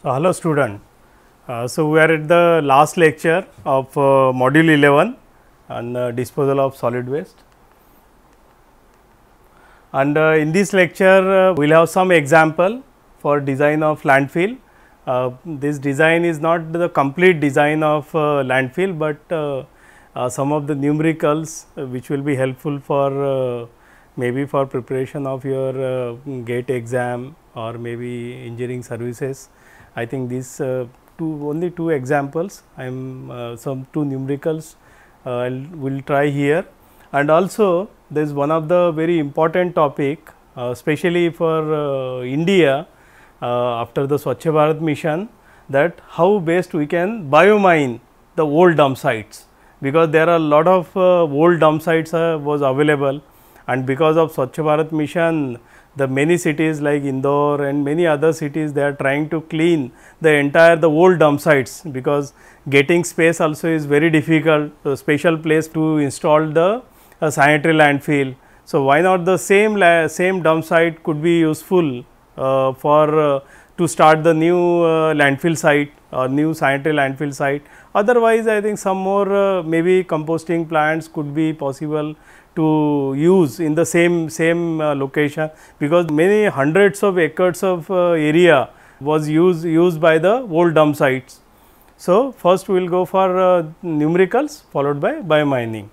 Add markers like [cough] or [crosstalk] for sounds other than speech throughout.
So, hello student. Uh, so, we are at the last lecture of uh, module 11 on uh, disposal of solid waste. And uh, in this lecture, uh, we will have some example for design of landfill. Uh, this design is not the complete design of landfill, but some of the numericals which will be helpful for maybe for preparation of your gate exam or maybe engineering services I think these uh, two only two examples I am uh, some two numericals I uh, will try here and also there is one of the very important topic especially for India after the Swachh Bharat mission that how best we can biomine the old dump sites because there are a lot of uh, old dump sites uh, was available and because of Swachh Bharat mission the many cities like Indore and many other cities they are trying to clean the entire the old dump sites because getting space also is very difficult special place to install the uh, sanitary landfill. So, why not the same same dump site could be useful uh, for uh, to start the new uh, landfill site or new sanitary landfill site. Otherwise, I think some more uh, maybe composting plants could be possible to use in the same same uh, location because many hundreds of acres of uh, area was used used by the old dump sites. So, first we will go for uh, numericals followed by biomining.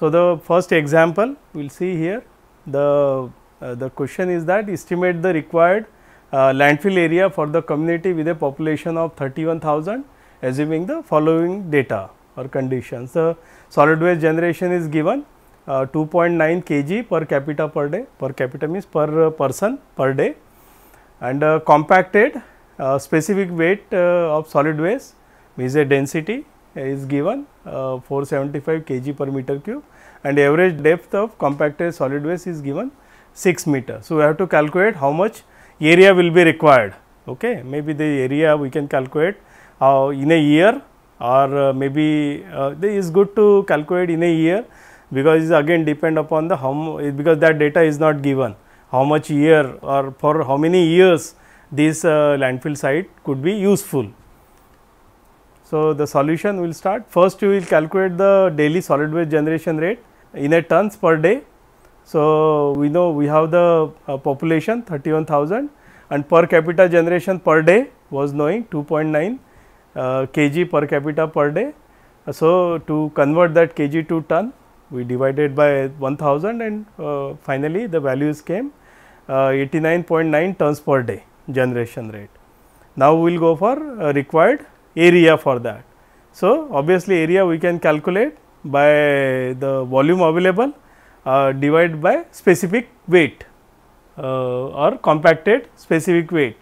So, the first example we will see here the uh, the question is that estimate the required uh, landfill area for the community with a population of 31000 assuming the following data or conditions. Solid waste generation is given uh, 2.9 kg per capita per day, per capita means per uh, person per day and uh, compacted uh, specific weight of solid waste means a density is given 475 kg per meter cube and average depth of compacted solid waste is given 6 meter. So, we have to calculate how much area will be required okay maybe the area we can calculate uh, in a year or uh, maybe it uh, is good to calculate in a year because again depend upon the how because that data is not given how much year or for how many years this uh, landfill site could be useful. So, the solution will start first you will calculate the daily solid waste generation rate in a tons per day. So, we know we have the population 31,000 and per capita generation per day was knowing 2.9 uh, kg per capita per day. Uh, so, to convert that kg to ton we divided by 1000 and uh, finally, the values came 89.9 tons per day generation rate. Now, we will go for required area for that. So, obviously, area we can calculate by the volume available uh, divided by specific weight uh, or compacted specific weight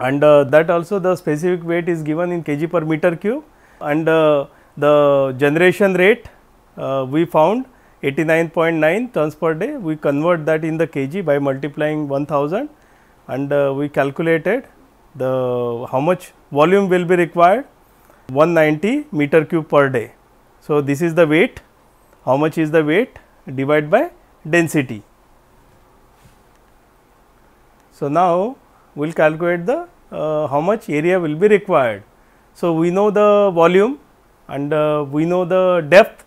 and uh, that also the specific weight is given in kg per meter cube and uh, the generation rate uh, we found 89.9 tons per day we convert that in the kg by multiplying 1000 and we calculated the how much volume will be required 190 meter cube per day. So, this is the weight how much is the weight divided by density. So, now we will calculate the uh, how much area will be required. So, we know the volume and uh, we know the depth.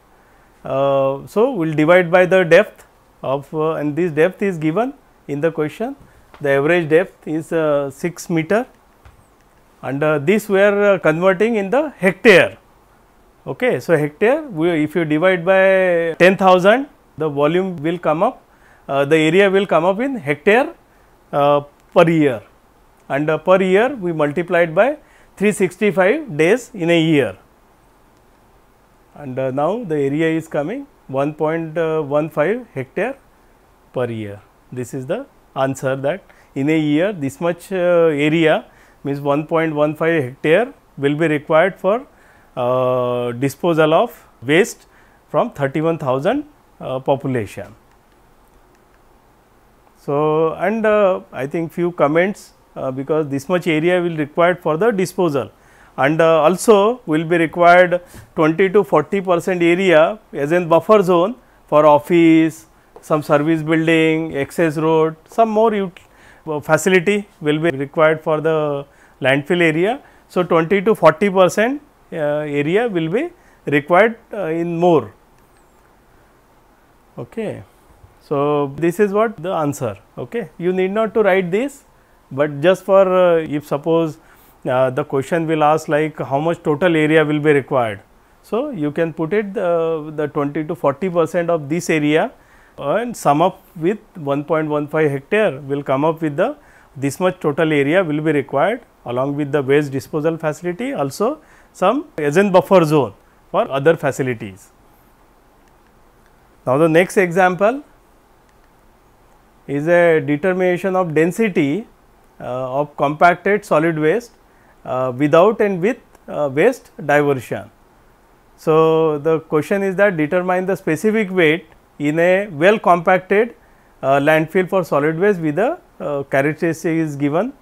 Uh, so, we will divide by the depth of uh, and this depth is given in the question. The average depth is uh, 6 meter and uh, this we are converting in the hectare. Okay. So, hectare we, if you divide by 10,000 the volume will come up, the area will come up in hectare per year and uh, per year we multiplied by 365 days in a year. And uh, now the area is coming 1.15 uh, hectare per year. This is the answer that in a year this much uh, area means 1.15 hectare will be required for uh, disposal of waste from 31,000 uh, population. So, and uh, I think few comments uh, because this much area will required for the disposal and uh, also will be required 20 to 40 percent area as in buffer zone for office, some service building, access road, some more uh, facility will be required for the landfill area. So, 20 to 40 percent uh, area will be required uh, in more. Okay. So, this is what the answer. Okay. You need not to write this but just for uh, if suppose uh, the question will ask like how much total area will be required. So, you can put it uh, the 20 to 40 percent of this area and sum up with 1.15 hectare will come up with the this much total area will be required along with the waste disposal facility also some agent buffer zone for other facilities. Now, the next example is a determination of density uh, of compacted solid waste uh, without and with uh, waste diversion. So, the question is that determine the specific weight in a well compacted landfill for solid waste with the characteristic is given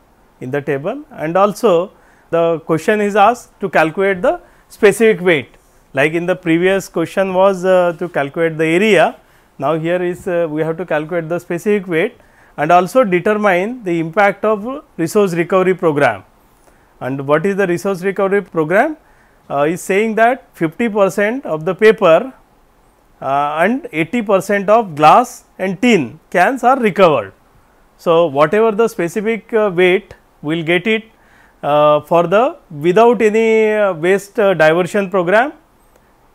in the table and also the question is asked to calculate the specific weight like in the previous question was uh, to calculate the area now here is uh, we have to calculate the specific weight and also determine the impact of resource recovery program. And what is the resource recovery program? Uh, is saying that 50 percent of the paper uh, and 80 percent of glass and tin cans are recovered. So, whatever the specific uh, weight we will get it uh, for the without any uh, waste uh, diversion program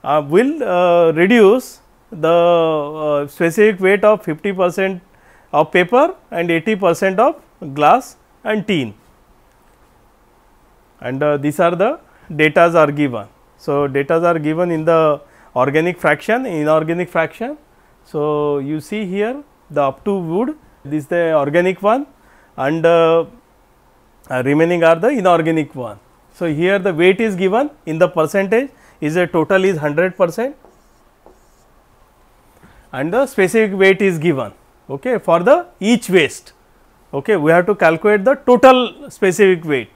will reduce the specific weight of 50 percent of paper and 80 percent of glass and tin and uh, these are the datas are given. So, datas are given in the organic fraction, inorganic fraction. So, you see here the up to wood this is the organic one and uh, uh, remaining are the inorganic one. So, here the weight is given in the percentage is a total is 100 percent and the specific weight is given okay, for the each waste. Okay, we have to calculate the total specific weight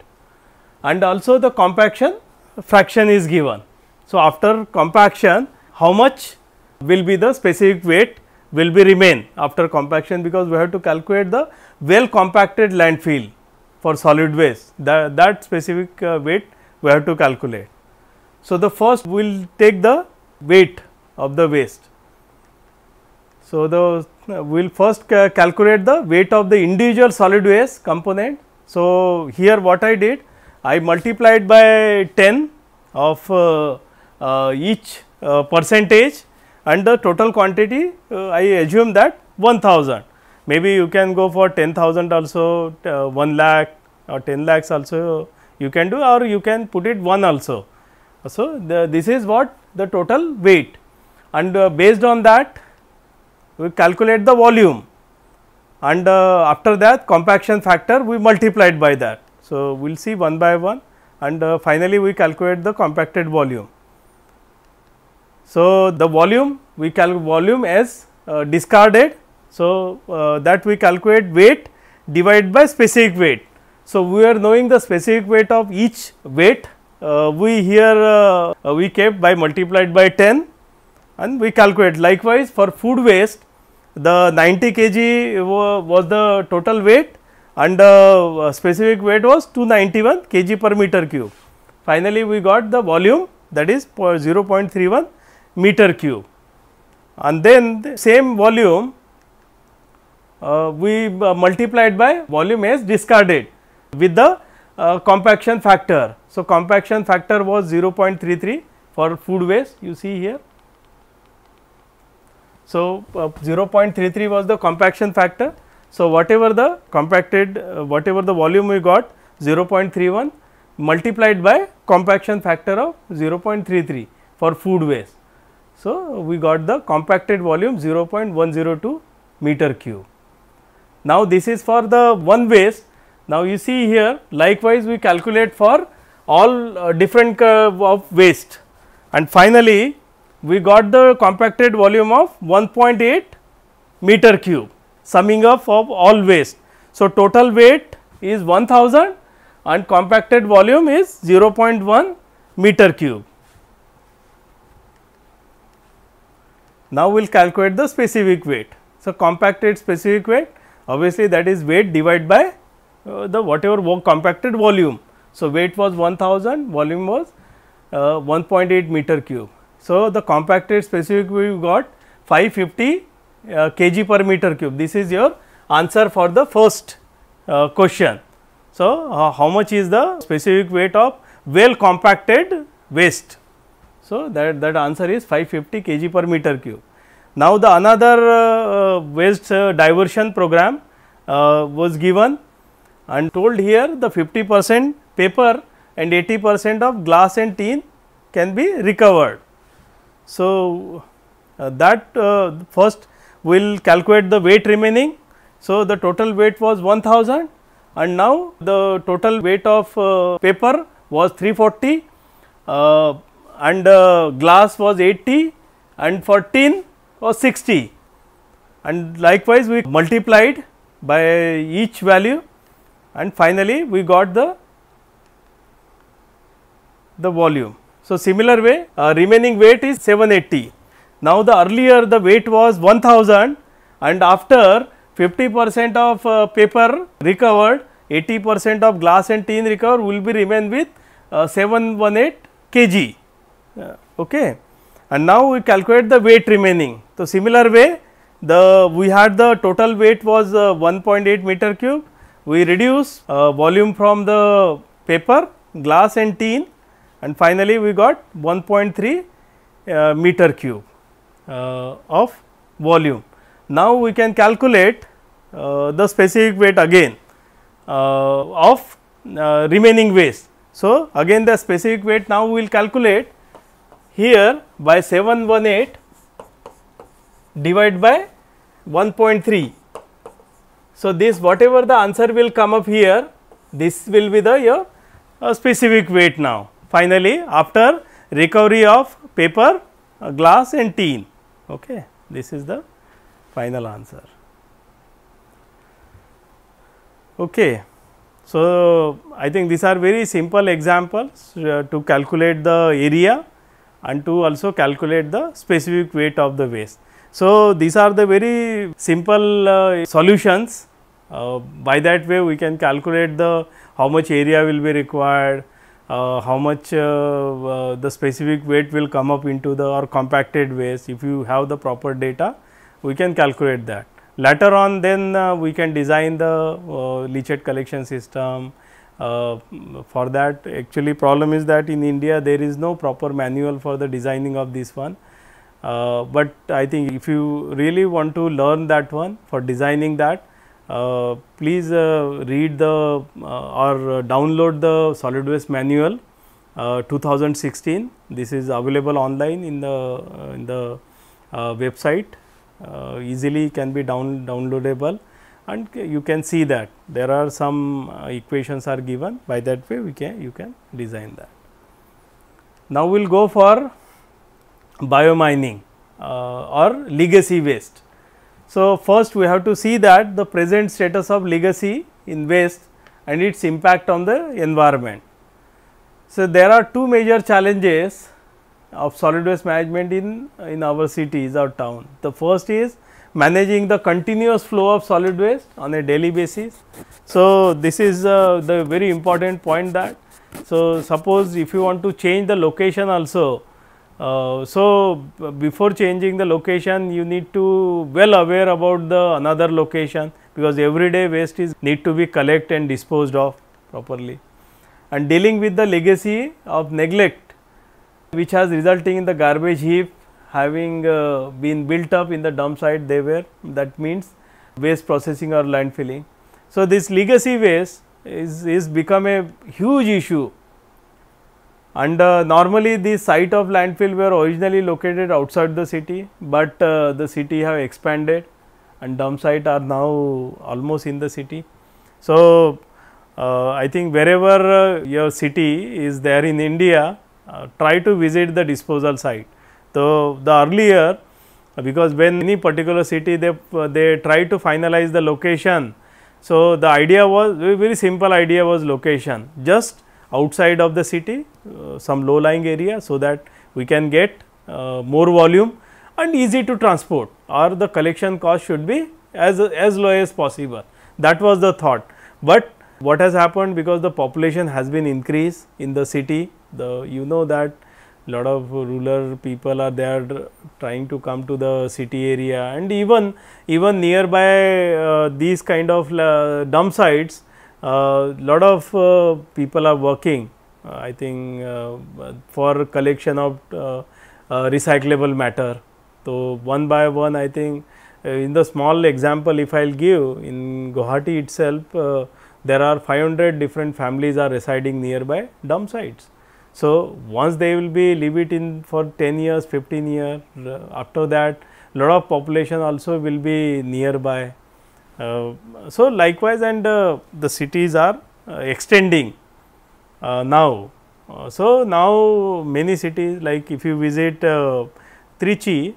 and also the compaction fraction is given. So, after compaction how much will be the specific weight will be remain after compaction because we have to calculate the well compacted landfill for solid waste that, that specific uh, weight we have to calculate. So, the first we will take the weight of the waste. So, the we will first ca calculate the weight of the individual solid waste component. So, here what I did, I multiplied by 10 of uh, uh, each uh, percentage and the total quantity uh, I assume that 1000. Maybe you can go for 10,000 also, uh, 1 lakh or 10 lakhs also you can do or you can put it 1 also. So, the, this is what the total weight and uh, based on that we calculate the volume and uh, after that compaction factor we multiplied by that. So, we will see one by one and uh, finally, we calculate the compacted volume. So, the volume we calculate volume as uh, discarded. So, uh, that we calculate weight divided by specific weight. So, we are knowing the specific weight of each weight uh, we here uh, we kept by multiplied by 10 and we calculate. Likewise, for food waste, the 90 kg was the total weight and the uh, specific weight was 291 kg per meter cube. Finally, we got the volume that is 0.31 meter cube and then the same volume uh, we uh, multiplied by volume as discarded with the uh, compaction factor. So, compaction factor was 0.33 for food waste you see here so, uh, 0.33 was the compaction factor. So, whatever the compacted, uh, whatever the volume we got 0.31 multiplied by compaction factor of 0.33 for food waste. So, we got the compacted volume 0.102 meter cube. Now, this is for the one waste. Now, you see here likewise we calculate for all uh, different curve of waste and finally, we got the compacted volume of 1.8 meter cube summing up of all waste. So, total weight is 1000 and compacted volume is 0.1 meter cube. Now, we will calculate the specific weight. So, compacted specific weight obviously that is weight divided by uh, the whatever compacted volume. So, weight was 1000 volume was uh, 1.8 meter cube so, the compacted specific we got 550 uh, kg per meter cube. This is your answer for the first uh, question. So, uh, how much is the specific weight of well compacted waste? So, that, that answer is 550 kg per meter cube. Now, the another uh, uh, waste uh, diversion program was given and told here the 50 percent paper and 80 percent of glass and tin can be recovered. So, uh, that uh, first we will calculate the weight remaining. So, the total weight was 1000 and now the total weight of uh, paper was 340 uh, and uh, glass was 80 and for tin was 60 and likewise we multiplied by each value and finally we got the the volume so, similar way uh, remaining weight is 780. Now, the earlier the weight was 1000 and after 50 percent of uh, paper recovered 80 percent of glass and tin recovered will be remain with uh, 718 kg. Uh, okay. And now, we calculate the weight remaining. So, similar way the we had the total weight was uh, 1.8 meter cube. We reduce uh, volume from the paper, glass and tin and finally, we got 1.3 uh, meter cube uh, of volume. Now, we can calculate uh, the specific weight again uh, of uh, remaining waste. So, again the specific weight now we will calculate here by 718 divided by 1.3. So, this whatever the answer will come up here this will be the your uh, specific weight now finally, after recovery of paper, uh, glass and tin. Okay. This is the final answer. Okay. So, I think these are very simple examples uh, to calculate the area and to also calculate the specific weight of the waste. So, these are the very simple uh, solutions. Uh, by that way, we can calculate the how much area will be required, uh, how much uh, uh, the specific weight will come up into the or compacted waste if you have the proper data we can calculate that. Later on then we can design the leachate collection system uh, for that actually problem is that in India there is no proper manual for the designing of this one. Uh, but I think if you really want to learn that one for designing that uh, please uh, read the uh, or uh, download the solid waste manual uh, 2016 this is available online in the in the website easily can be down downloadable and you can see that there are some equations are given by that way we can you can design that now we'll go for bio uh, or legacy waste so, first we have to see that the present status of legacy in waste and its impact on the environment. So, there are two major challenges of solid waste management in, in our cities or town. The first is managing the continuous flow of solid waste on a daily basis. So, this is uh, the very important point that. So, suppose if you want to change the location also, uh, so, before changing the location you need to well aware about the another location because everyday waste is need to be collect and disposed of properly and dealing with the legacy of neglect which has resulting in the garbage heap having uh, been built up in the dump site they were that means waste processing or landfilling. So, this legacy waste is, is become a huge issue and uh, normally the site of landfill were originally located outside the city, but uh, the city have expanded and dump site are now almost in the city. So, uh, I think wherever uh, your city is there in India, uh, try to visit the disposal site. So, the earlier because when any particular city they, uh, they try to finalize the location. So, the idea was very simple idea was location just outside of the city uh, some low lying area so that we can get uh, more volume and easy to transport or the collection cost should be as, as low as possible. That was the thought. But what has happened because the population has been increased in the city, the you know that lot of rural people are there trying to come to the city area and even even nearby uh, these kind of uh, dump sites uh, lot of uh, people are working I think uh, for collection of uh, uh, recyclable matter. So, one by one I think in the small example if I will give in Guwahati itself there are 500 different families are residing nearby dump sites. So, once they will be leave it in for 10 years, 15 years after that lot of population also will be nearby. Uh, so, likewise and uh, the cities are uh, extending uh, now. Uh, so, now many cities like if you visit uh, Trichy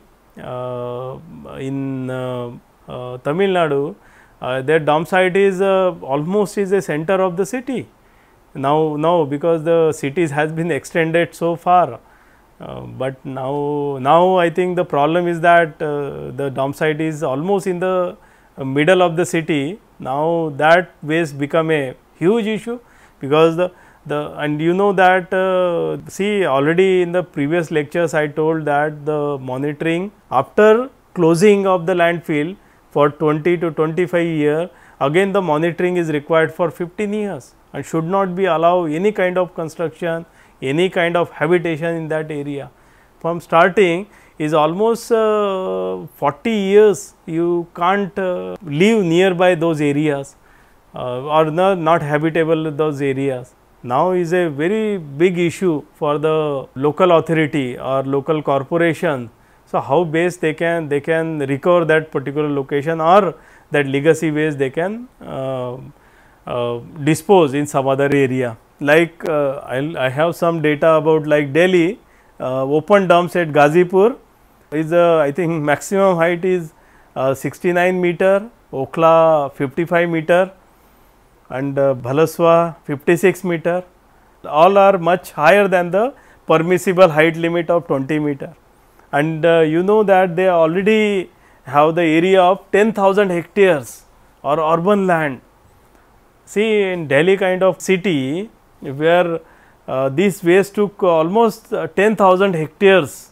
in Tamil Nadu, their dump site is almost is a center of the city now now because the cities has been [laughs] extended so far uh, but now now i think the problem is that uh, the dump site is almost in the middle of the city now that waste become a huge issue because the the, and you know that uh, see already in the previous lectures I told that the monitoring after closing of the landfill for 20 to 25 year again the monitoring is required for 15 years and should not be allow any kind of construction any kind of habitation in that area from starting is almost uh, 40 years you can't uh, live nearby those areas uh, or not habitable those areas now is a very big issue for the local authority or local corporation. So, how best they can they can recover that particular location or that legacy waste they can uh, uh, dispose in some other area. Like uh, I have some data about like Delhi uh, open dumps at Ghazipur is uh, I think [laughs] maximum height is uh, 69 meter, Okla 55 meter, and uh, Bhalaswa 56 meter all are much higher than the permissible height limit of 20 meter and uh, you know that they already have the area of 10,000 hectares or urban land. See in Delhi kind of city where uh, this waste took almost uh, 10,000 hectares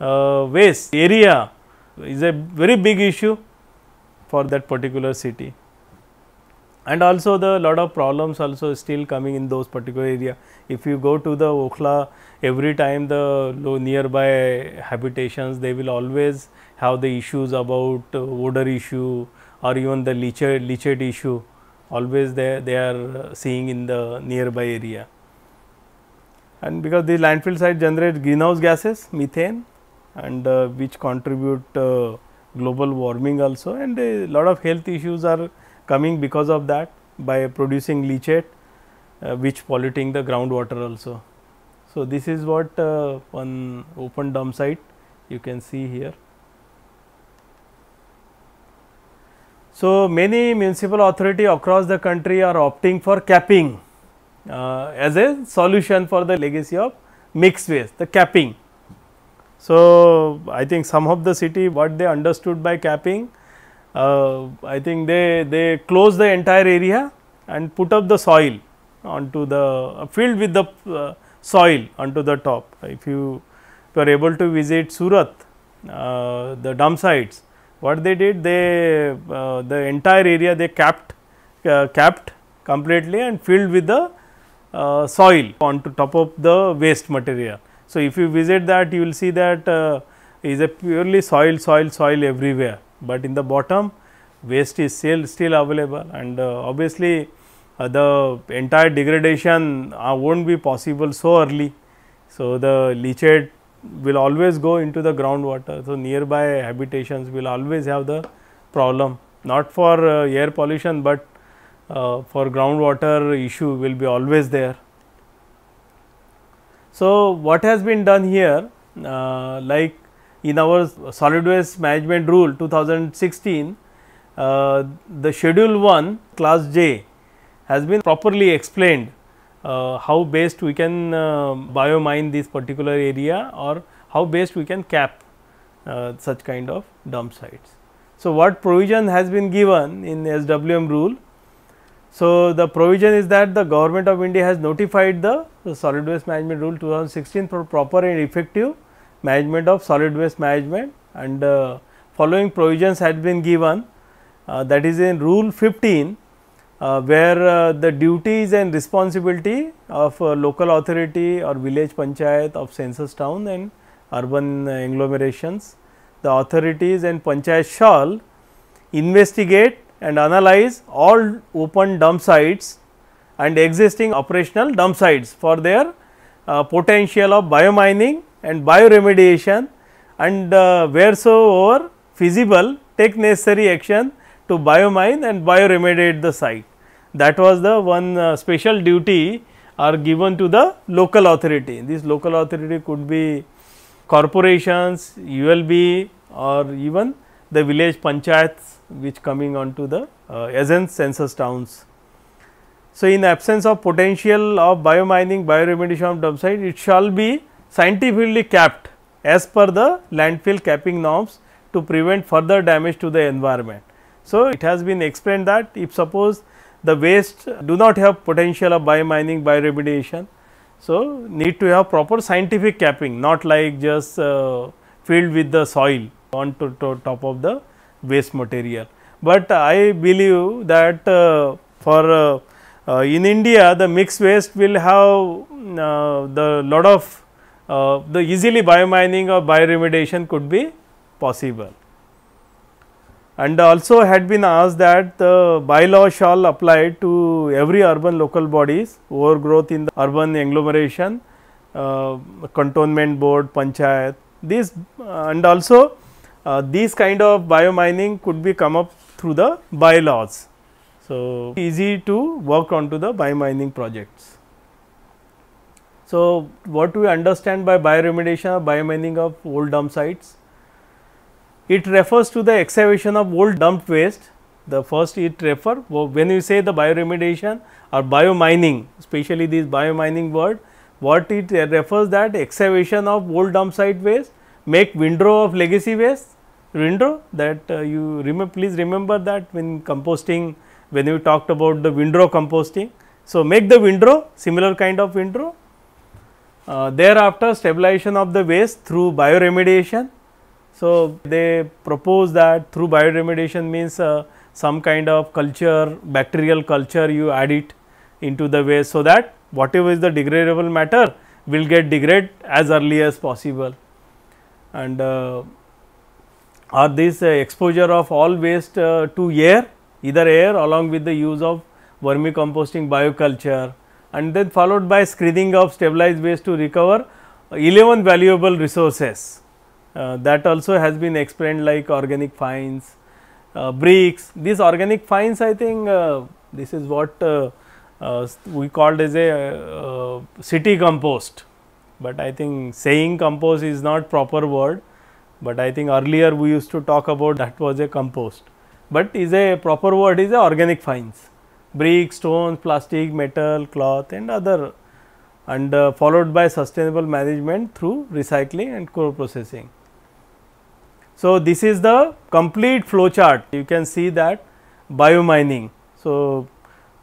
uh, waste area is a very big issue for that particular city and also the lot of problems also still coming in those particular area. If you go to the Okhla every time the nearby habitations they will always have the issues about uh, odor issue or even the leachate, leachate issue always they, they are uh, seeing in the nearby area. And because the landfill site generates greenhouse gases methane and uh, which contribute uh, global warming also and a lot of health issues are coming because of that by producing leachate uh, which polluting the groundwater also. So, this is what uh, on open dump site you can see here. So, many municipal authority across the country are opting for capping uh, as a solution for the legacy of mixed waste, the capping. So, I think some of the city what they understood by capping uh, I think they, they close the entire area and put up the soil onto the uh, filled with the uh, soil onto the top. If you, are able to visit Surat, the dump sites, what they did they uh, the entire area they capped uh, capped completely and filled with the uh, soil onto top of the waste material. So, if you visit that you will see that is a purely soil soil soil everywhere but in the bottom waste is still, still available and uh, obviously uh, the entire degradation uh, won't be possible so early. So, the leachate will always go into the groundwater. So, nearby habitations will always have the problem not for uh, air pollution, but uh, for groundwater issue will be always there. So, what has been done here uh, like in our solid waste management rule 2016, uh, the schedule 1 class J has been properly explained uh, how best we can uh, mine this particular area or how best we can cap uh, such kind of dump sites. So, what provision has been given in SWM rule? So, the provision is that the government of India has notified the, the solid waste management rule 2016 for proper and effective management of solid waste management and uh, following provisions had been given uh, that is in rule 15 uh, where uh, the duties and responsibility of local authority or village panchayat of census town and urban agglomerations. The authorities and panchayat shall investigate and analyze all open dump sites and existing operational dump sites for their uh, potential of biomining and bioremediation and uh, wheresoever feasible take necessary action to biomine and bioremediate the site. That was the one uh, special duty are given to the local authority. This local authority could be corporations, ULB or even the village panchayats which coming on to the uh, essence census towns. So, in absence of potential of biomining, bioremediation of dump site, it shall be scientifically capped as per the landfill capping norms to prevent further damage to the environment. So, it has been explained that if suppose the waste do not have potential of biomining, bioremediation. So, need to have proper scientific capping not like just uh, filled with the soil on to, to top of the waste material. But I believe that uh, for uh, uh, in India the mixed waste will have uh, the lot of uh, the easily biomining or bioremediation could be possible. And also had been asked that the bylaw shall apply to every urban local bodies, overgrowth in the urban agglomeration, uh, cantonment board, panchayat, these uh, and also uh, these kind of biomining could be come up through the bylaws. So, easy to work onto the biomining projects. So, what we understand by bioremediation or biomining of old dump sites? It refers to the excavation of old dumped waste. The first it refer when you say the bioremediation or biomining, especially this biomining word, what it refers that excavation of old dump site waste, make windrow of legacy waste, windrow that uh, you remember, please remember that when composting, when you talked about the windrow composting. So, make the windrow, similar kind of windrow uh, thereafter stabilization of the waste through bioremediation. So, they propose that through bioremediation means uh, some kind of culture, bacterial culture you add it into the waste. So, that whatever is the degradable matter will get degraded as early as possible and uh, or this uh, exposure of all waste uh, to air either air along with the use of vermicomposting bioculture and then followed by screening of stabilized waste to recover 11 valuable resources. Uh, that also has been explained like organic fines, uh, bricks. These organic fines I think uh, this is what uh, uh, we called as a uh, city compost, but I think saying compost is not proper word, but I think earlier we used to talk about that was a compost, but is a proper word is a organic fines brick, stone, plastic, metal, cloth and other and uh, followed by sustainable management through recycling and core processing. So, this is the complete flow chart you can see that bio mining. So,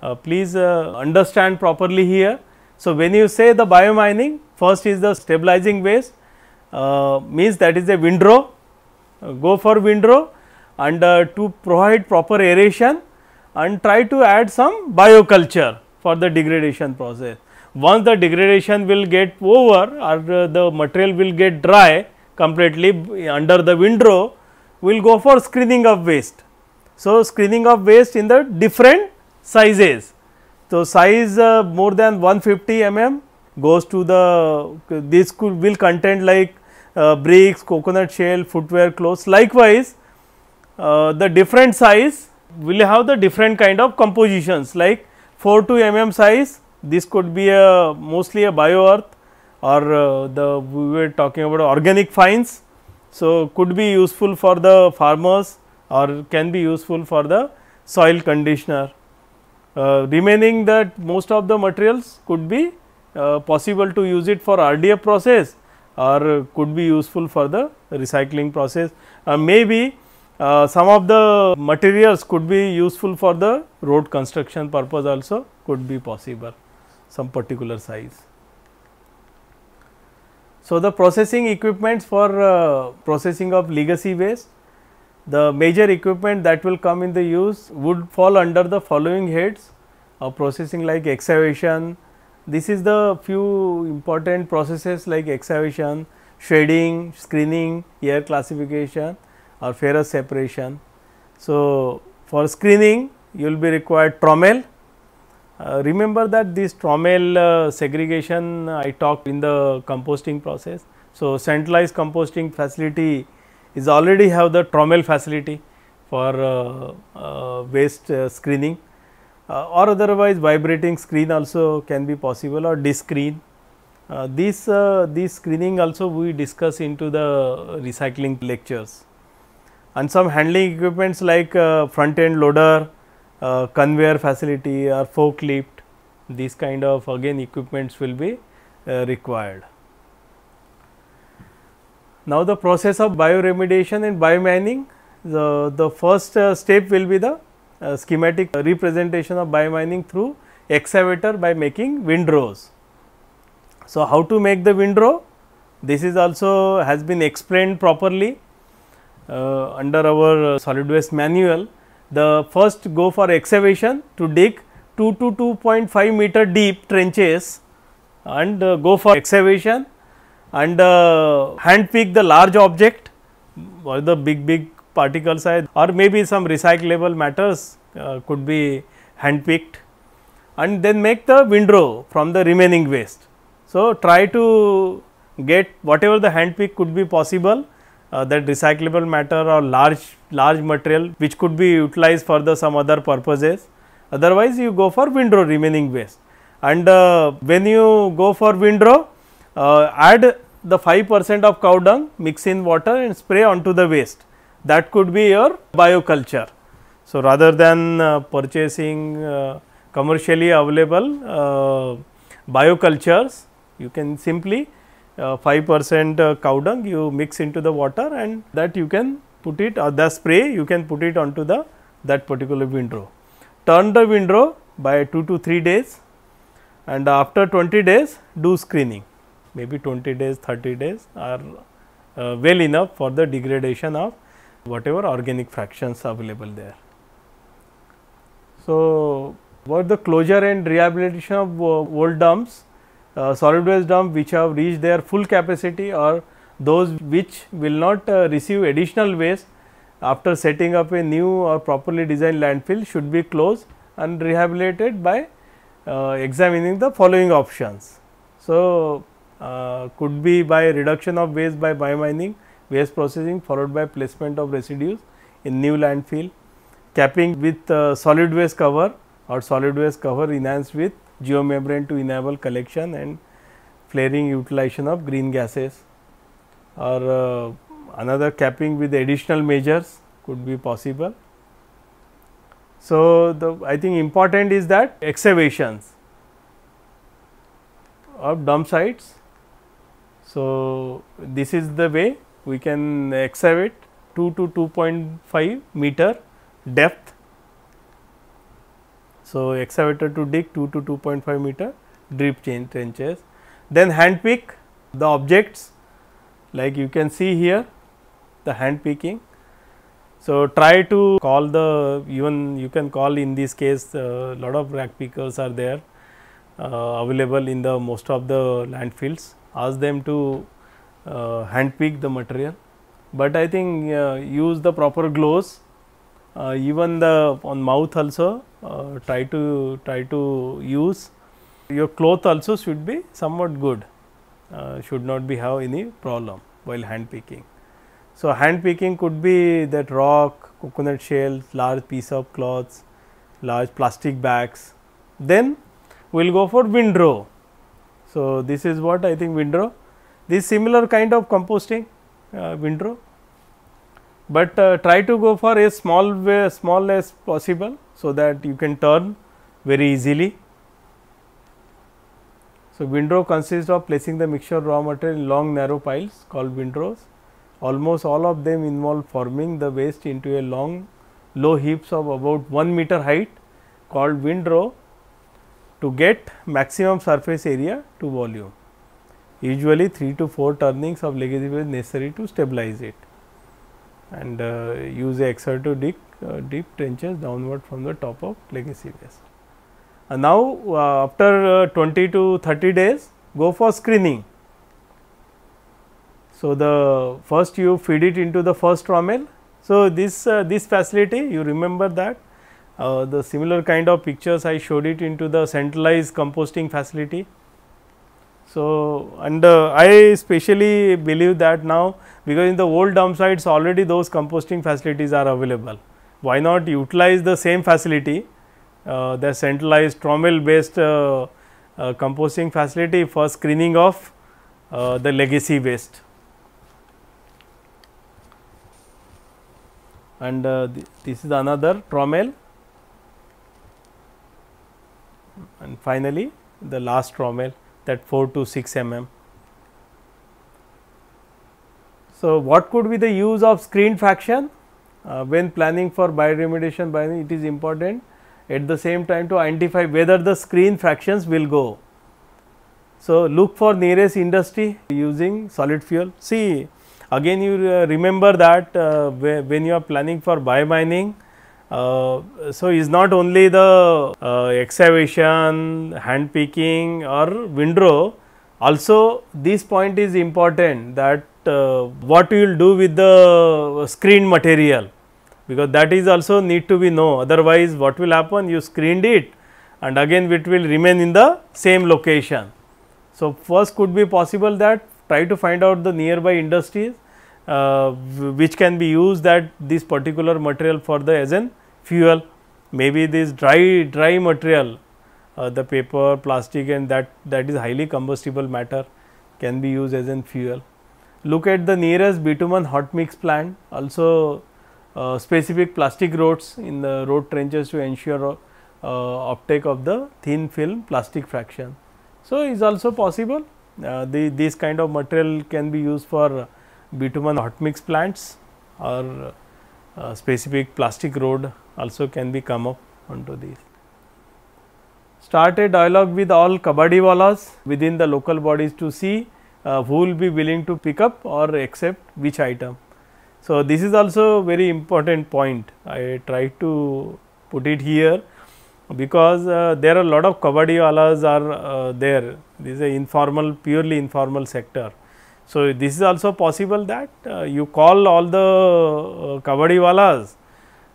uh, please uh, understand properly here. So, when you say the bio mining, first is the stabilizing waste uh, means that is a windrow uh, go for windrow and uh, to provide proper aeration and try to add some bioculture for the degradation process. Once the degradation will get over or the material will get dry completely under the windrow, we will go for screening of waste. So, screening of waste in the different sizes. So, size uh, more than 150 mm goes to the this could will contain like uh, bricks, coconut shell, footwear, clothes. Likewise, uh, the different size will have the different kind of compositions like 4 to mm size this could be a mostly a bio earth or uh, the we were talking about organic fines. So, could be useful for the farmers or can be useful for the soil conditioner. Uh, remaining that most of the materials could be uh, possible to use it for RDF process or could be useful for the recycling process. Uh, maybe uh, some of the materials could be useful for the road construction purpose also could be possible some particular size. So, the processing equipments for uh, processing of legacy waste, the major equipment that will come in the use would fall under the following heads of processing like excavation. This is the few important processes like excavation, shredding, screening, air classification or ferrous separation. So, for screening you will be required trommel. Uh, remember that this trommel uh, segregation uh, I talked in the composting process. So, centralized composting facility is already have the trommel facility for uh, uh waste uh, screening or otherwise vibrating screen also can be possible or disc screen. this, this screening also we discuss into the recycling lectures and some handling equipments like uh, front end loader, uh, conveyor facility or forklift, these kind of again equipments will be uh, required. Now, the process of bioremediation and biomining, the, the first uh, step will be the uh, schematic representation of biomining through excavator by making windrows. So, how to make the windrow? This is also has been explained properly uh, under our uh, solid waste manual, the first go for excavation to dig 2 to 2.5 meter deep trenches and uh, go for excavation and hand pick the large object or the big big particles or maybe some recyclable matters could be hand picked and then make the windrow from the remaining waste. So, try to get whatever the hand pick could be possible uh, that recyclable matter or large large material which could be utilized for the some other purposes otherwise you go for windrow remaining waste and uh, when you go for windrow uh, add the 5% of cow dung mix in water and spray onto the waste that could be your bioculture so rather than uh, purchasing uh, commercially available uh, biocultures you can simply uh, 5 percent uh, cow dung you mix into the water and that you can put it or uh, the spray you can put it onto the that particular windrow. Turn the windrow by 2 to 3 days and after 20 days do screening maybe 20 days 30 days are uh, well enough for the degradation of whatever organic fractions available there. So, what the closure and rehabilitation of old dumps uh, solid waste dump which have reached their full capacity or those which will not uh, receive additional waste after setting up a new or properly designed landfill should be closed and rehabilitated by uh, examining the following options. So, uh, could be by reduction of waste by biomining, waste processing followed by placement of residues in new landfill, capping with uh, solid waste cover or solid waste cover enhanced with geomembrane to enable collection and flaring utilization of green gases or uh, another capping with additional measures could be possible. So, the I think important is that excavations of dump sites. So, this is the way we can excavate 2 to 2.5 meter depth so, excavator to dig 2 to 2.5 meter drip chain trenches. Then hand pick the objects like you can see here the hand picking. So, try to call the even you can call in this case a uh, lot of rack pickers are there uh, available in the most of the landfills ask them to uh, hand pick the material, but I think uh, use the proper gloves uh, even the on mouth also uh, try to try to use your cloth also should be somewhat good uh, should not be have any problem while hand picking. So, hand picking could be that rock, coconut shell, large piece of cloths, large plastic bags. Then we will go for windrow. So, this is what I think windrow. This similar kind of composting uh, windrow but uh, try to go for a small way small as possible so that you can turn very easily. So, windrow consists of placing the mixture raw material in long narrow piles called windrows. Almost all of them involve forming the waste into a long low heaps of about 1 meter height called windrow to get maximum surface area to volume. Usually 3 to 4 turnings of legacy is necessary to stabilize it and uh, use a to dig uh, deep trenches downward from the top of legacy waste. And now, uh, after uh, 20 to 30 days go for screening. So, the first you feed it into the first trommel. So, this, uh, this facility you remember that uh, the similar kind of pictures I showed it into the centralized composting facility. So, and uh, I especially believe that now because in the old dump sites already those composting facilities are available. Why not utilize the same facility, uh, the centralized Trommel based uh, uh, composting facility for screening of uh, the legacy waste. And uh, th this is another Trommel and finally, the last Trommel that 4 to 6 mm. So, what could be the use of screen fraction? Uh, when planning for bioremediation binding it is important at the same time to identify whether the screen fractions will go. So, look for nearest industry using solid fuel. See again you uh, remember that uh, when you are planning for biomining uh, so, is not only the uh, excavation, hand picking or windrow, also this point is important that uh, what you will do with the screen material because that is also need to be know otherwise what will happen you screened it and again it will remain in the same location. So, first could be possible that try to find out the nearby industries uh, which can be used that this particular material for the as an fuel, maybe this dry dry material, uh, the paper, plastic and that that is highly combustible matter can be used as in fuel. Look at the nearest bitumen hot mix plant also uh, specific plastic roads in the road trenches to ensure uh, uptake of the thin film plastic fraction. So, is also possible uh, the, this kind of material can be used for bitumen hot mix plants or uh, specific plastic road also can be come up onto these. Start a dialogue with all kabadiwalas within the local bodies to see uh, who will be willing to pick up or accept which item. So, this is also very important point I try to put it here because uh, there are lot of kabadiwalas are uh, there this is a informal purely informal sector. So, this is also possible that uh, you call all the uh, kabadiwalas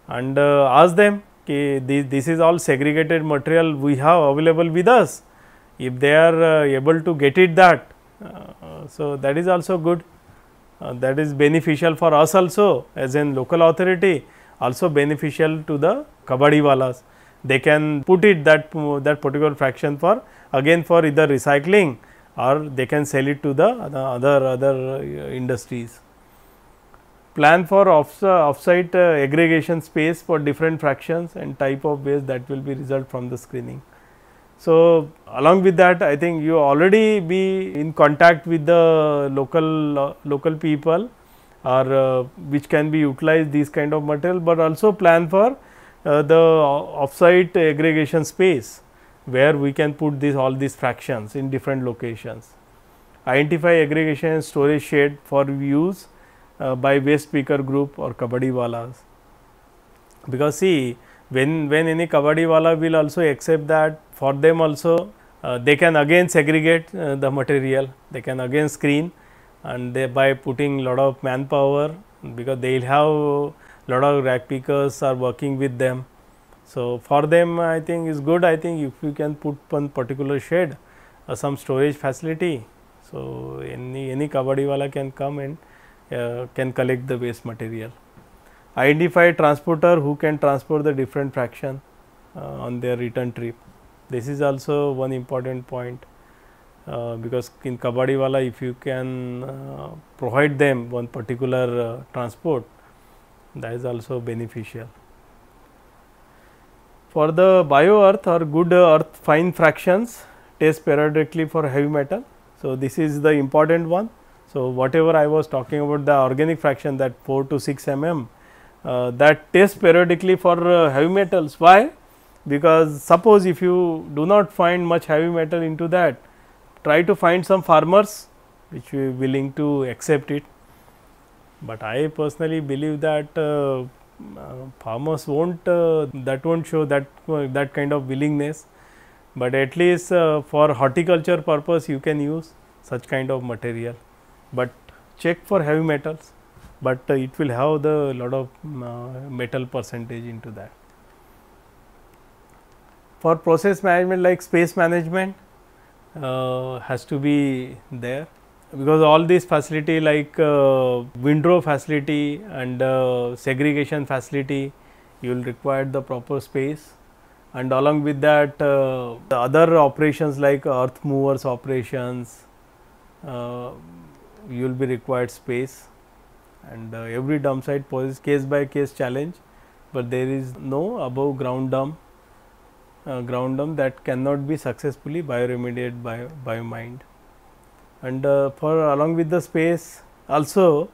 and uh, ask them okay, this, this is all segregated material we have available with us. If they are uh, able to get it that, uh, so that is also good. that is beneficial for us also as in local authority also beneficial to the kabadi They can put it that that particular fraction for again for either recycling or they can sell it to the other other industries plan for off, offsite uh, aggregation space for different fractions and type of waste that will be result from the screening. So, along with that I think you already be in contact with the local uh, local people or uh, which can be utilized these kind of material, but also plan for uh, the offsite aggregation space where we can put these all these fractions in different locations. Identify aggregation and storage shed for use uh, by waste speaker group or kabaddi walas. Because see when, when any kabaddi wala will also accept that for them also uh, they can again segregate uh, the material, they can again screen and they by putting lot of manpower because they will have lot of rack pickers are working with them. So, for them I think is good I think if you can put one particular shed uh, some storage facility. So, any any kabaddi wala can come and uh, can collect the waste material. Identify transporter who can transport the different fraction uh, on their return trip. This is also one important point uh, because in Kabadiwala, if you can uh, provide them one particular uh, transport that is also beneficial. For the bio earth or good earth fine fractions test periodically for heavy metal. So, this is the important one so, whatever I was talking about the organic fraction that 4 to 6 mm uh, that test periodically for uh, heavy metals. Why? Because suppose if you do not find much heavy metal into that, try to find some farmers which will be willing to accept it. But I personally believe that uh, uh farmers won't uh, that won't show that uh, that kind of willingness. But at least for horticulture purpose you can use such kind of material but check for heavy metals, but uh, it will have the lot of uh, metal percentage into that. For process management like space management uh, has to be there because all these facility like uh, windrow facility and uh, segregation facility you will require the proper space and along with that uh, the other operations like earth movers operations uh, you will be required space and uh, every dump site poses case by case challenge, but there is no above ground dump uh, ground dump that cannot be successfully bioremediated by mind. And uh, for along with the space also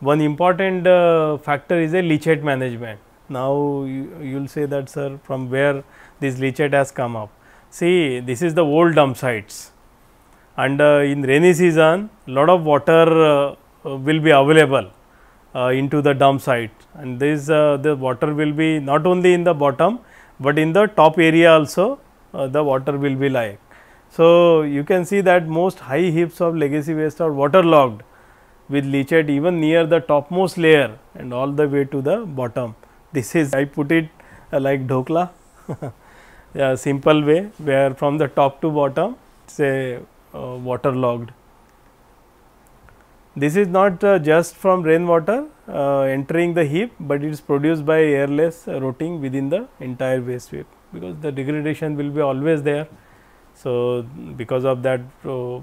one important uh, factor is a leachate management. Now, you will say that sir from where this leachate has come up. See this is the old dump sites and uh, in rainy season lot of water uh, will be available uh, into the dump site and this the water will be not only in the bottom, but in the top area also the water will be like. So, you can see that most high heaps of legacy waste are waterlogged with leachate even near the topmost layer and all the way to the bottom. This is I put it uh, like dhokla, a [laughs] yeah, simple way where from the top to bottom say uh, waterlogged. This is not uh, just from rainwater uh, entering the heap, but it is produced by airless rotting within the entire waste heap because the degradation will be always there. So, because of that uh,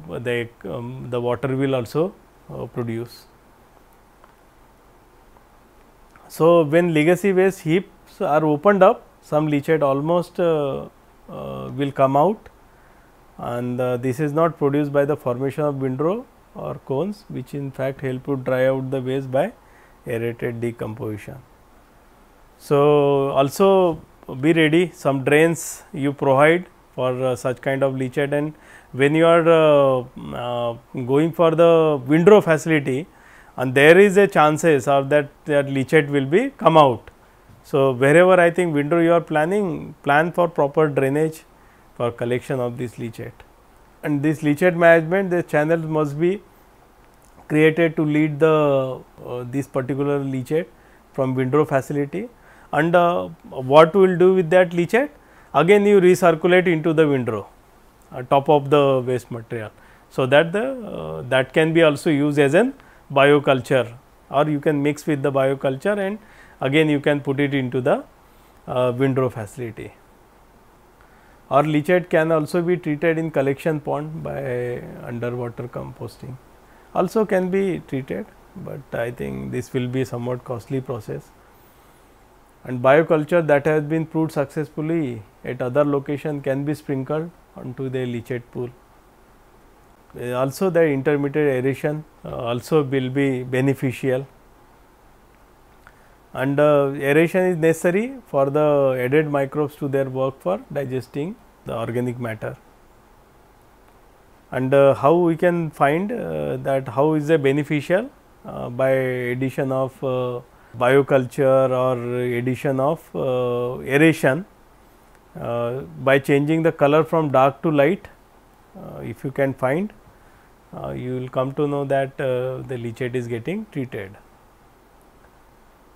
um, the water will also uh, produce. So, when legacy waste heaps are opened up some leachate almost uh, will come out and uh, this is not produced by the formation of windrow or cones which in fact help to dry out the waste by aerated decomposition. So, also be ready some drains you provide for uh, such kind of leachate and when you are uh, uh going for the windrow facility and there is a chances of that that leachate will be come out. So, wherever I think windrow you are planning plan for proper drainage for collection of this leachate. And this leachate management the channels must be created to lead the uh, this particular leachate from windrow facility and uh, what we will do with that leachate again you recirculate into the windrow uh, top of the waste material. So, that the uh, that can be also used as an bioculture or you can mix with the bioculture and again you can put it into the uh, windrow facility or leachate can also be treated in collection pond by underwater composting also can be treated but I think this will be somewhat costly process and bioculture that has been proved successfully at other location can be sprinkled onto the leachate pool. Uh, also the intermediate aeration uh, also will be beneficial and uh, aeration is necessary for the added microbes to their work for digesting the organic matter. And uh, how we can find uh, that how is a beneficial uh, by addition of uh, bioculture or addition of uh, aeration by changing the color from dark to light if you can find you will come to know that the leachate is getting treated.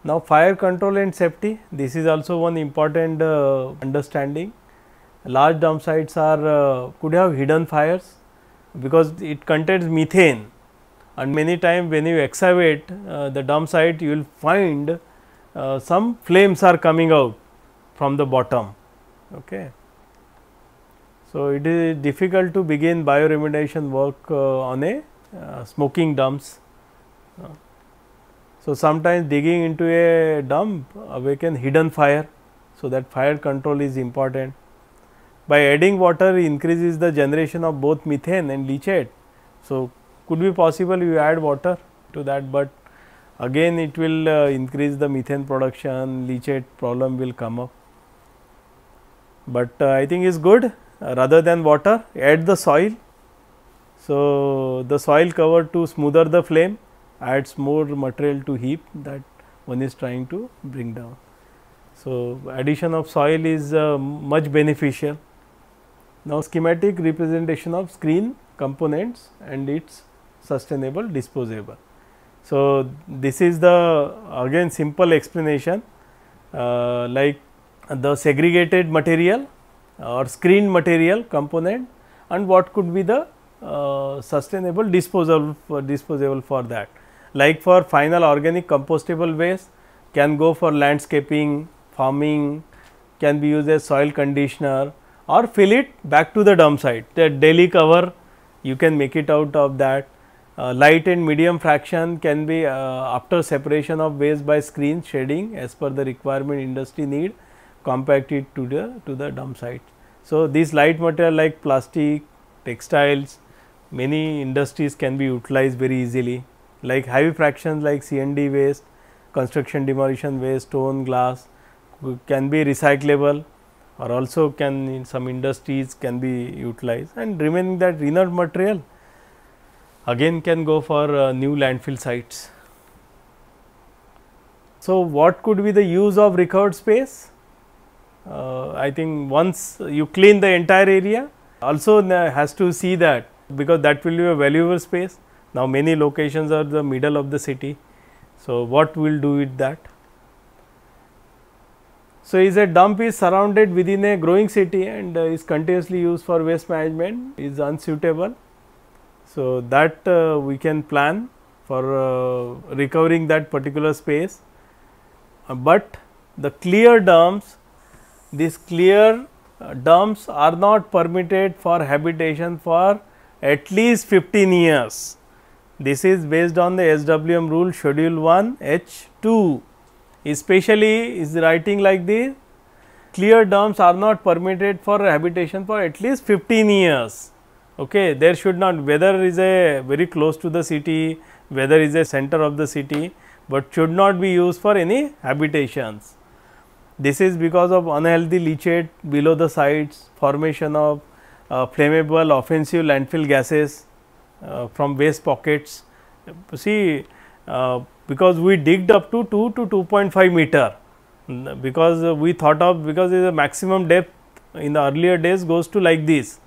Now fire control and safety, this is also one important uh, understanding. Large dump sites are uh, could have hidden fires because it contains methane and many times when you excavate uh, the dump site you will find uh, some flames are coming out from the bottom. Okay. So, it is difficult to begin bioremediation work uh, on a uh, smoking dumps. So, sometimes digging into a dump awaken hidden fire. So, that fire control is important. By adding water increases the generation of both methane and leachate. So, could be possible you add water to that, but again it will uh, increase the methane production, leachate problem will come up. But uh, I think is good uh, rather than water add the soil. So, the soil cover to smoother the flame adds more material to heap that one is trying to bring down. So, addition of soil is uh, much beneficial. Now, schematic representation of screen components and its sustainable disposable. So, this is the again simple explanation uh, like the segregated material or screen material component and what could be the uh, sustainable disposable for disposable for that like for final organic compostable waste can go for landscaping, farming, can be used as soil conditioner or fill it back to the dump site. The daily cover you can make it out of that. Uh, light and medium fraction can be uh, after separation of waste by screen shading as per the requirement industry need compacted to the to the dump site. So, these light material like plastic, textiles, many industries can be utilized very easily like heavy fractions like CND waste, construction demolition waste, stone, glass can be recyclable or also can in some industries can be utilized and remaining that inert material again can go for uh, new landfill sites. So, what could be the use of recovered space? Uh, I think once you clean the entire area also uh, has to see that because that will be a valuable space now, many locations are the middle of the city. So, what we will do with that? So, is a dump is surrounded within a growing city and uh, is continuously used for waste management is unsuitable. So, that uh, we can plan for uh, recovering that particular space, uh, but the clear dumps, these clear uh, dumps are not permitted for habitation for at least 15 years. This is based on the SWM rule schedule 1 H 2 especially is writing like this clear dumps are not permitted for habitation for at least 15 years. Okay, there should not whether is a very close to the city, whether is a center of the city, but should not be used for any habitations. This is because of unhealthy leachate below the sites, formation of uh, flammable offensive landfill gases uh, from waste pockets. See, uh, because we digged up to 2 to 2.5 meter, because we thought of because the maximum depth in the earlier days goes to like this.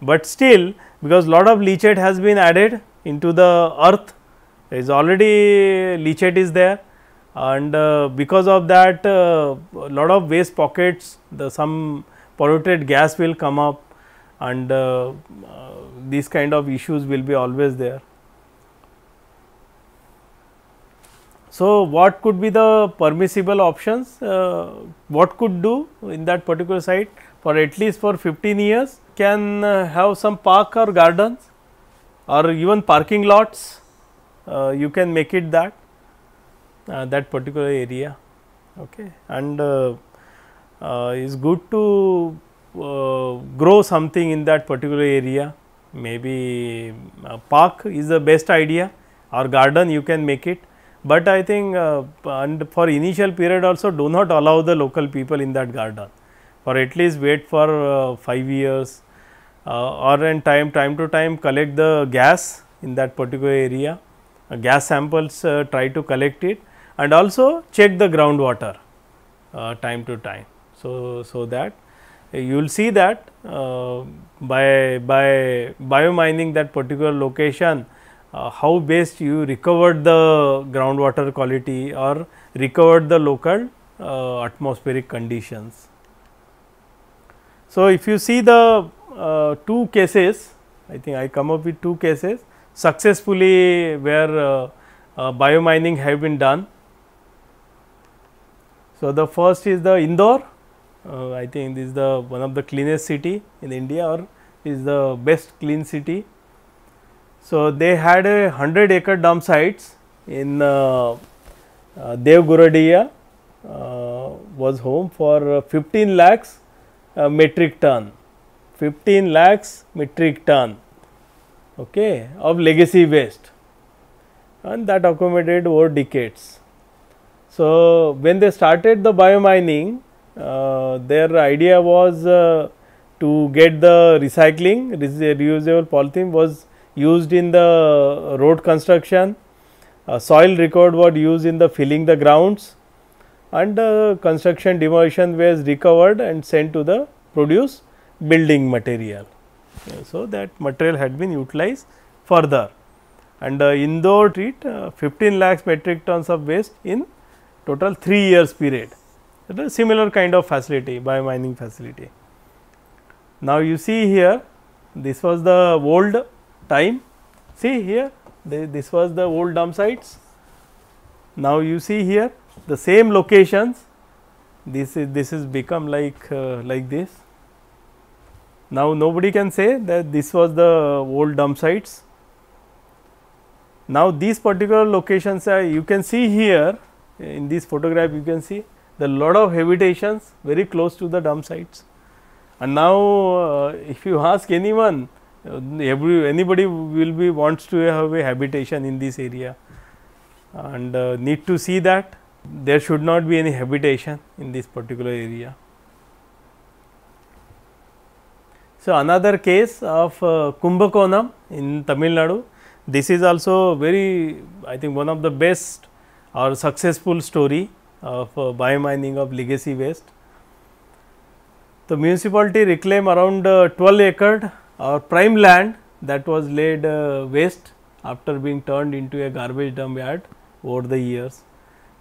But still, because lot of leachate has been added into the earth, is already leachate is there and uh, because of that uh, lot of waste pockets, the some polluted gas will come up and uh, uh these kind of issues will be always there. So, what could be the permissible options, uh, what could do in that particular site for at least for 15 years can uh, have some park or gardens or even parking lots, uh, you can make it that, uh, that particular area okay. and uh, uh is good to uh, grow something in that particular area maybe a uh, park is the best idea or garden you can make it. But I think uh, and for initial period also do not allow the local people in that garden for at least wait for uh, 5 years uh, or in time time to time collect the gas in that particular area uh, gas samples uh, try to collect it and also check the groundwater time to time. So, so that you will see that by, by biomining that particular location, uh, how best you recovered the groundwater quality or recovered the local uh, atmospheric conditions. So, if you see the uh, two cases, I think I come up with two cases successfully where uh, uh, biomining have been done. So, the first is the Indore uh, I think this is the one of the cleanest city in India or is the best clean city. So, they had a 100 acre dump sites in uh, uh, uh, was home for uh, 15 lakhs uh, metric ton, 15 lakhs metric ton okay, of legacy waste and that accommodated over decades. So, when they started the bio mining. Uh, their idea was uh, to get the recycling This reusable polythene was used in the road construction uh, soil recovered was used in the filling the grounds and uh, construction demolition waste recovered and sent to the produce building material. Uh, so, that material had been utilized further and uh, Indore treat uh, 15 lakhs metric tons of waste in total 3 years period a similar kind of facility mining facility. Now, you see here this was the old time see here the, this was the old dump sites. Now, you see here the same locations this is this is become like uh, like this. Now, nobody can say that this was the old dump sites. Now, these particular locations are you can see here in this photograph you can see the lot of habitations very close to the dump sites. And now, uh, if you ask anyone, uh, every, anybody will be wants to have a habitation in this area and uh, need to see that there should not be any habitation in this particular area. So, another case of uh, Kumbakonam in Tamil Nadu. This is also very I think one of the best or successful story of uh, biomining of legacy waste. The municipality reclaimed around uh, 12 acre or prime land that was laid uh, waste after being turned into a garbage dump yard over the years.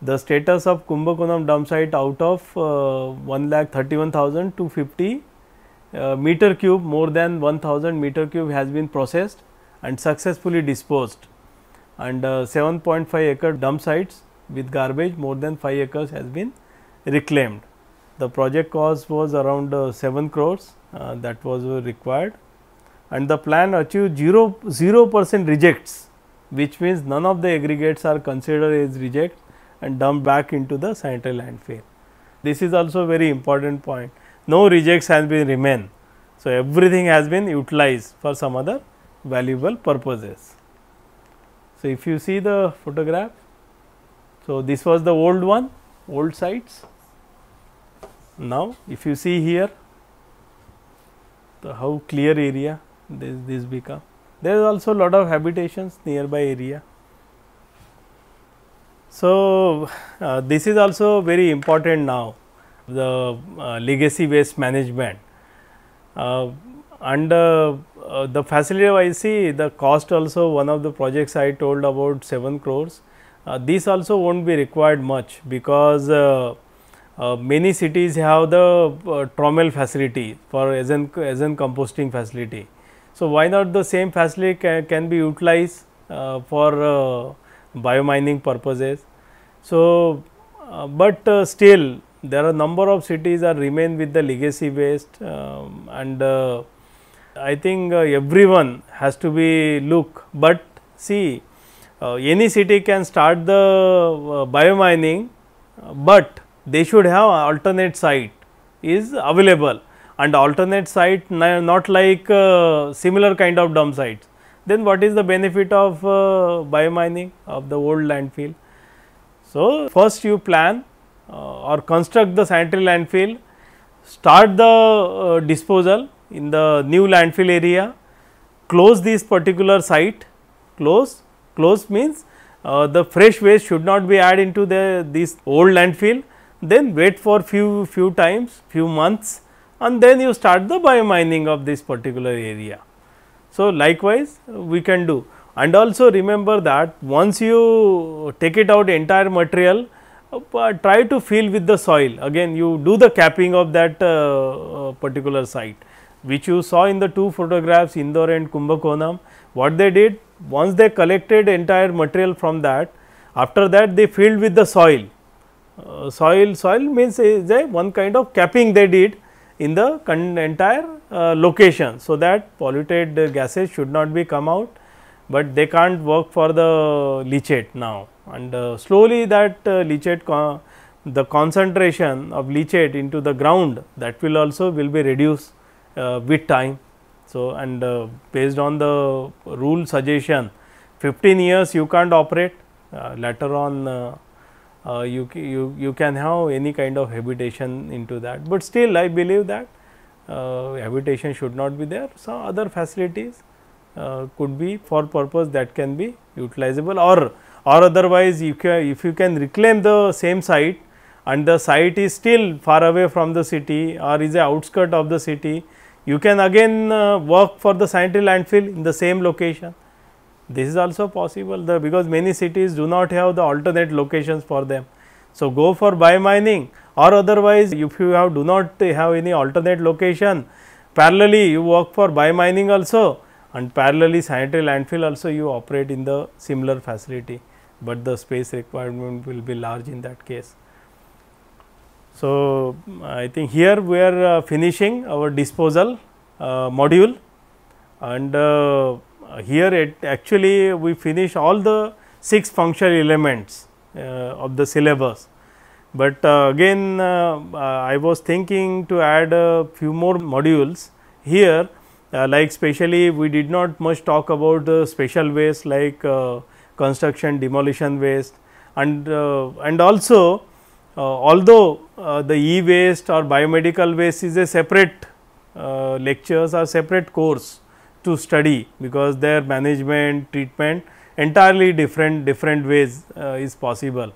The status of Kumbakonam dump site out of uh, 1,31,250 uh, meter cube more than 1000 meter cube has been processed and successfully disposed and uh, 7.5 acre dump sites with garbage more than 5 acres has been reclaimed. The project cost was around uh, 7 crores uh, that was uh, required and the plan achieved 0, 0 percent rejects which means none of the aggregates are considered as reject and dumped back into the sanitary landfill. This is also very important point. No rejects has been remain. So, everything has been utilized for some other valuable purposes. So, if you see the photograph, so, this was the old one old sites. Now, if you see here the how clear area this this become there is also lot of habitations nearby area. So, uh, this is also very important now the uh, legacy waste management uh, and uh, uh, the facility I see the cost also one of the projects I told about 7 crores uh, this also will not be required much because uh, uh, many cities have the trommel facility for as an, as composting facility. So, why not the same facility can, can be utilized for biomining purposes. So, uh, but uh, still there are number of cities that remain with the legacy waste um, and uh, I think everyone has to be look, but see uh, any city can start the uh, biomining, but they should have alternate site is available and alternate site not like uh, similar kind of dump sites. Then what is the benefit of biomining of the old landfill? So, first you plan or construct the sanitary landfill, start the disposal in the new landfill area, close this particular site, close Closed means uh, the fresh waste should not be added into the this old landfill then wait for few few times few months and then you start the biomining of this particular area. So, likewise we can do and also remember that once you take it out entire material uh, try to fill with the soil again you do the capping of that uh, uh particular site which you saw in the two photographs Indore and Kumbakonam. What they did once they collected entire material from that after that they filled with the soil. Uh, soil soil means is a one kind of capping they did in the entire uh, location. So, that polluted gases should not be come out, but they can't work for the leachate now and uh, slowly that uh, leachate con the concentration of leachate into the ground that will also will be reduced uh, with time. So, and uh, based on the rule suggestion 15 years you can't operate uh, later on uh, you, you, you can have any kind of habitation into that, but still I believe that uh, habitation should not be there. Some other facilities uh, could be for purpose that can be utilizable or or otherwise if if you can reclaim the same site and the site is still far away from the city or is a outskirt of the city you can again uh, work for the sanitary landfill in the same location. This is also possible the, because many cities do not have the alternate locations for them. So, go for mining or otherwise if you have do not have any alternate location, parallelly you work for mining also and parallelly sanitary landfill also you operate in the similar facility, but the space requirement will be large in that case. So, I think here we are uh, finishing our disposal uh, module and uh, here it actually we finish all the 6 functional elements of the syllabus. But again I was thinking to add a few more modules here uh, like specially we did not much talk about the uh, special waste like uh, construction demolition waste and and also uh, although uh, the e-waste or biomedical waste is a separate uh, lectures or separate course to study because their management treatment entirely different different ways is possible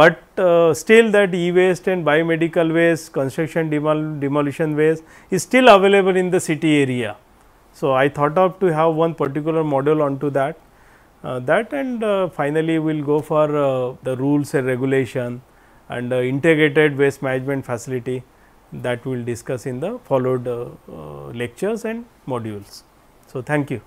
but uh, still that e-waste and biomedical waste, construction demol demolition waste is still available in the city area. So, I thought of to have one particular module onto that, uh, that and uh, finally, we will go for the rules and regulation and uh, integrated waste management facility that we will discuss in the followed uh, uh, lectures and modules. So, thank you.